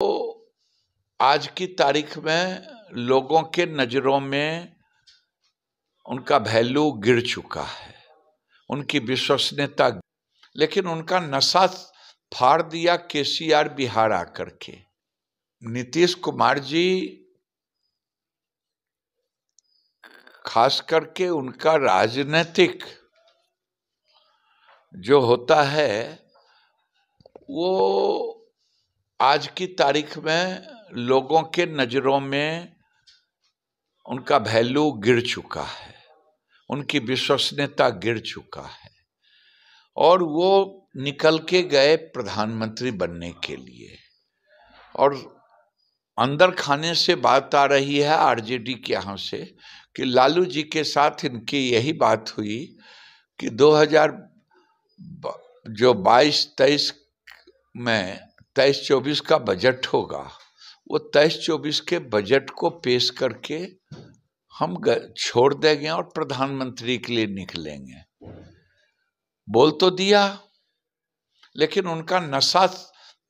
तो आज की तारीख में लोगों के नज़रों में उनका वैल्यू गिर चुका है उनकी विश्वसनीयता लेकिन उनका नशा फाड़ दिया केसीआर बिहार आकर के नीतीश कुमार जी खास करके उनका राजनीतिक जो होता है वो आज की तारीख में लोगों के नज़रों में उनका वैल्यू गिर चुका है उनकी विश्वसनीयता गिर चुका है और वो निकल के गए प्रधानमंत्री बनने के लिए और अंदर खाने से बात आ रही है आरजेडी के यहाँ से कि लालू जी के साथ इनकी यही बात हुई कि 2000 जो 22 तेईस में तेईस चौबीस का बजट होगा वो तेईस चौबीस के बजट को पेश करके हम छोड़ देंगे और प्रधानमंत्री के लिए निकलेंगे बोल तो दिया लेकिन उनका नशा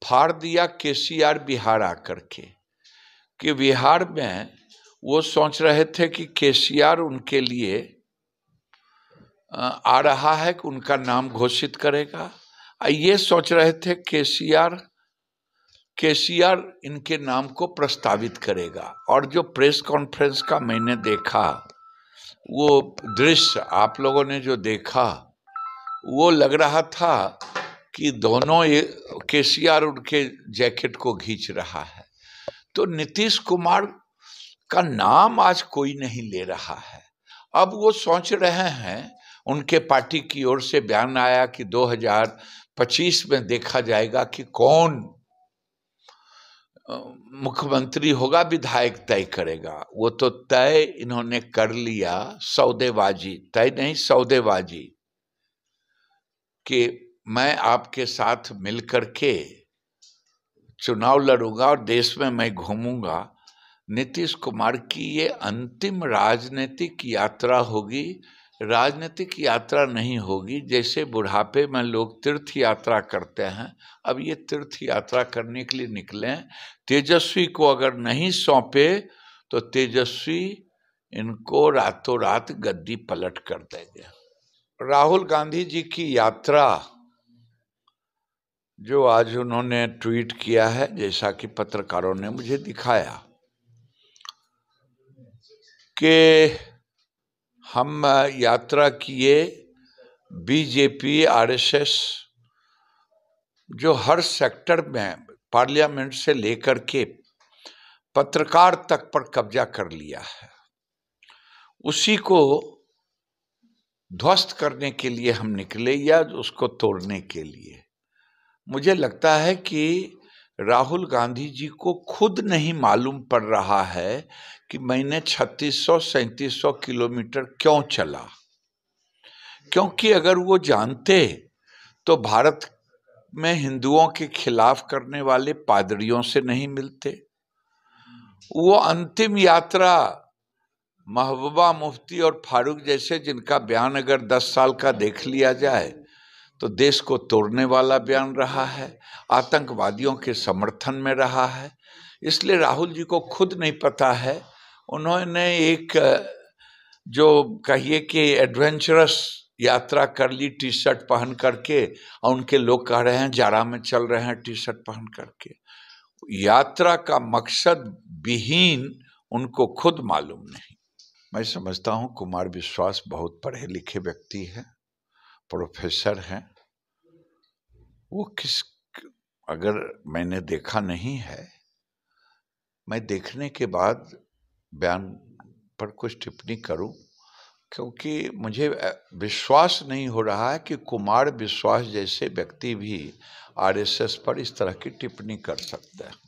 फाड़ दिया केसीआर बिहार आकर के कि बिहार में वो सोच रहे थे कि केसीआर उनके लिए आ रहा है कि उनका नाम घोषित करेगा ये सोच रहे थे केसीआर केसीआर इनके नाम को प्रस्तावित करेगा और जो प्रेस कॉन्फ्रेंस का मैंने देखा वो दृश्य आप लोगों ने जो देखा वो लग रहा था कि दोनों के आर उनके जैकेट को घींच रहा है तो नीतीश कुमार का नाम आज कोई नहीं ले रहा है अब वो सोच रहे हैं उनके पार्टी की ओर से बयान आया कि 2025 में देखा जाएगा कि कौन मुख्यमंत्री होगा विधायक तय करेगा वो तो तय इन्होंने कर लिया सौदेबाजी तय नहीं सौदेबाजी कि मैं आपके साथ मिलकर के चुनाव लड़ूंगा और देश में मैं घूमूंगा नीतीश कुमार की ये अंतिम राजनीतिक यात्रा होगी राजनीतिक यात्रा नहीं होगी जैसे बुढ़ापे में लोग तीर्थ यात्रा करते हैं अब ये तीर्थ यात्रा करने के लिए निकले तेजस्वी को अगर नहीं सौंपे तो तेजस्वी इनको रातों रात गद्दी पलट कर देंगे राहुल गांधी जी की यात्रा जो आज उन्होंने ट्वीट किया है जैसा कि पत्रकारों ने मुझे दिखाया कि हम यात्रा किए बीजेपी आरएसएस जो हर सेक्टर में पार्लियामेंट से लेकर के पत्रकार तक पर कब्जा कर लिया है उसी को ध्वस्त करने के लिए हम निकले या उसको तोड़ने के लिए मुझे लगता है कि राहुल गांधी जी को खुद नहीं मालूम पड़ रहा है कि मैंने छत्तीस सौ किलोमीटर क्यों चला क्योंकि अगर वो जानते तो भारत में हिंदुओं के खिलाफ करने वाले पादरियों से नहीं मिलते वो अंतिम यात्रा महबूबा मुफ्ती और फारूक जैसे जिनका बयान अगर 10 साल का देख लिया जाए तो देश को तोड़ने वाला बयान रहा है आतंकवादियों के समर्थन में रहा है इसलिए राहुल जी को खुद नहीं पता है उन्होंने एक जो कहिए कि एडवेंचरस यात्रा कर ली टी शर्ट पहन करके और उनके लोग कह रहे हैं जारा में चल रहे हैं टी शर्ट पहन करके यात्रा का मकसद विहीन उनको खुद मालूम नहीं मैं समझता हूँ कुमार विश्वास बहुत पढ़े लिखे व्यक्ति है प्रोफेसर हैं वो किस अगर मैंने देखा नहीं है मैं देखने के बाद बयान पर कुछ टिप्पणी करूं क्योंकि मुझे विश्वास नहीं हो रहा है कि कुमार विश्वास जैसे व्यक्ति भी आरएसएस पर इस तरह की टिप्पणी कर सकता है